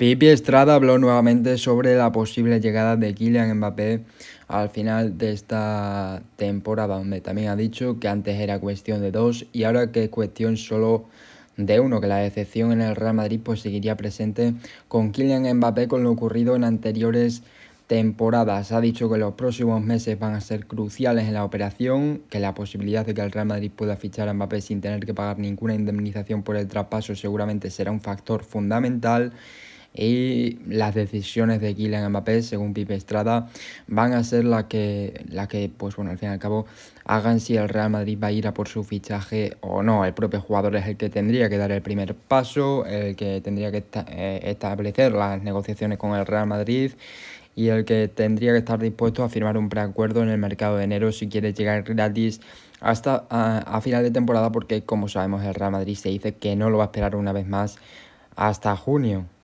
Pipi Estrada habló nuevamente sobre la posible llegada de Kylian Mbappé al final de esta temporada, donde también ha dicho que antes era cuestión de dos y ahora que es cuestión solo de uno, que la decepción en el Real Madrid pues, seguiría presente con Kylian Mbappé con lo ocurrido en anteriores temporadas. Ha dicho que los próximos meses van a ser cruciales en la operación, que la posibilidad de que el Real Madrid pueda fichar a Mbappé sin tener que pagar ninguna indemnización por el traspaso seguramente será un factor fundamental y las decisiones de Kylian Mbappé, según Pipe Estrada, van a ser las que, la que, pues bueno, al fin y al cabo, hagan si el Real Madrid va a ir a por su fichaje o no. El propio jugador es el que tendría que dar el primer paso, el que tendría que eh, establecer las negociaciones con el Real Madrid y el que tendría que estar dispuesto a firmar un preacuerdo en el mercado de enero si quiere llegar gratis hasta a, final de temporada porque como sabemos el Real Madrid se dice que no lo va a esperar una vez más hasta junio.